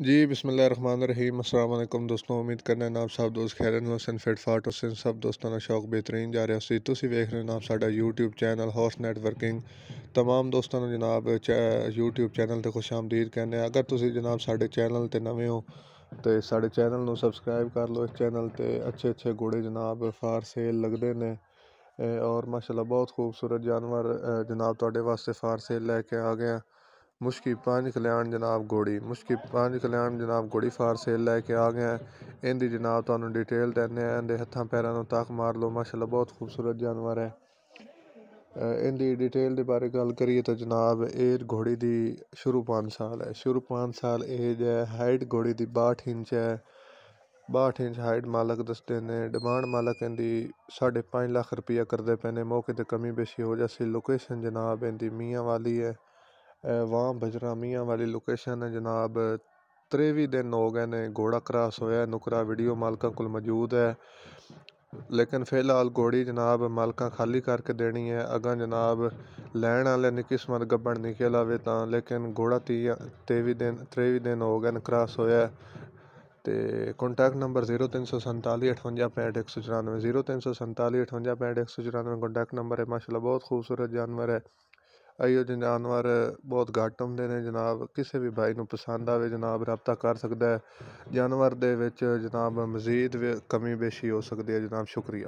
जी रहीम असलम दोस्तों उम्मीद करना नाम साहब दोस्त खैरन हुसैन फिटफाट हुसैन सब दोस्तों का शौक बेहतरीन जा रहा है तो तुम वेख रहे हो जनाब यूट्यूब चैनल हॉर्स नैटवर्किंग तमाम दोस्तों जनाब चै यूट्यूब चैनल पर खुश आमदीद कहने अगर तुम जनाब साढ़े चैनल पर नवे हो तो साढ़े चैनल में सबसक्राइब कर लो इस चैनल पर अच्छे अच्छे घोड़े जनाब फार सेल लगते हैं और माशाला बहुत खूबसूरत जानवर जनाब तेजे वास्ते फार सेल लैके आ गया मुश्किल पंज कल्याण जनाब घोड़ी मुश्किल पंज कल्याण ਜਨਾਬ ਘੋੜੀ ਫਾਰ ਸੇਲ ਲੈ ਕੇ ਆ ਗਏ ਹਾਂ ਇਹਦੀ ਜਨਾਬ ਤੁਹਾਨੂੰ ਡਿਟੇਲ ਦਿੰਦੇ ਹਾਂ ਇਹਦੇ ਹੱਥਾਂ ਪੈਰਾਂ ਨੂੰ ਤਾਕ ਮਾਰ ਲਓ ਮਾਸ਼ਾਅੱਲਾ ਬਹੁਤ ਖੂਬਸੂਰਤ ਜਾਨਵਰ ਹੈ ਇਹਦੀ ਡਿਟੇਲ ਦੇ ਬਾਰੇ ਗੱਲ ਕਰੀਏ ਤਾਂ ਜਨਾਬ ਇਹ ਘੋੜੀ ਦੀ ਸ਼ੁਰੂ 5 ਸਾਲ ਹੈ ਸ਼ੁਰੂ 5 ਸਾਲ ਏਜ ਹੈ ਹਾਈਟ ਘੋੜੀ ਦੀ 62 ਇੰਚ ਹੈ 62 ਇੰਚ ਹਾਈਟ ਮਾਲਕ ਦੱਸਦੇ ਨੇ ਡਿਮਾਂਡ ਮਾਲਕ ਇਹਦੀ 5.5 ਲੱਖ ਰੁਪਇਆ ਕਰਦੇ ਪਏ ਨੇ ਮੌਕੇ ਤੇ ਕਮੀ ਬੇਸ਼ੀ ਹੋ ਜਾਸੀ ਲੋਕੇਸ਼ਨ ਜਨਾਬ ਇਹਦੀ ਮੀਆਂ ਵਾਲੀ ਹੈ ਵਾਹ ਬਜਰਾਮੀਆਂ ਵਾਲੀ ਲੋਕੇਸ਼ਨ ਹੈ ਜਨਾਬ जनाब ਦਿਨ ਹੋ ਗਏ ਨੇ ਘੋੜਾ घोड़ा ਹੋਇਆ ਨੁਕਰਾ ਵੀਡੀਓ ਮਾਲਕਾਂ ਕੋਲ ਮੌਜੂਦ ਹੈ ਲੇਕਿਨ ਫਿਲਹਾਲ ਘੋੜੀ ਜਨਾਬ ਮਾਲਕਾਂ ਖਾਲੀ ਕਰਕੇ ਦੇਣੀ ਹੈ ਅਗਾ ਜਨਾਬ ਲੈਣ ਵਾਲੇ ਨੇ ਕਿਸਮਤ ਗੱਬਣ ਨਹੀਂ ਖੇਲਾਵੇ ਤਾਂ ਲੇਕਿਨ ਘੋੜਾ 23 ਦਿਨ 23 ਦਿਨ ਹੋ ਗਏ ਨੇ ਕ੍ਰਾਸ ਹੋਇਆ ਤੇ ਕੰਟੈਕਟ ਨੰਬਰ 03478556194 03478556194 ਕੰਟੈਕਟ ਨੰਬਰ ਹੈ ਮਾਸ਼ਾਅੱਲਾ ਬਹੁਤ ਖੂਬਸੂਰਤ ਜਾਨਵਰ ਹੈ ਆਈਓ ਜਾਨਵਰ ਬਹੁਤ ਘੱਟ ਹੁੰਦੇ ਨੇ ਜਨਾਬ ਕਿਸੇ ਵੀ ਬਾਈ ਨੂੰ ਪਸੰਦ ਆਵੇ ਜਨਾਬ ਰਾਬਤਾ ਕਰ ਸਕਦਾ ਹੈ ਜਾਨਵਰ ਦੇ ਵਿੱਚ ਜਨਾਬ ਮਜ਼ੀਦ ਕਮੀ ਬੇਸ਼ੀ ਹੋ ਸਕਦੀ ਹੈ ਜਨਾਬ ਸ਼ੁਕਰੀਆ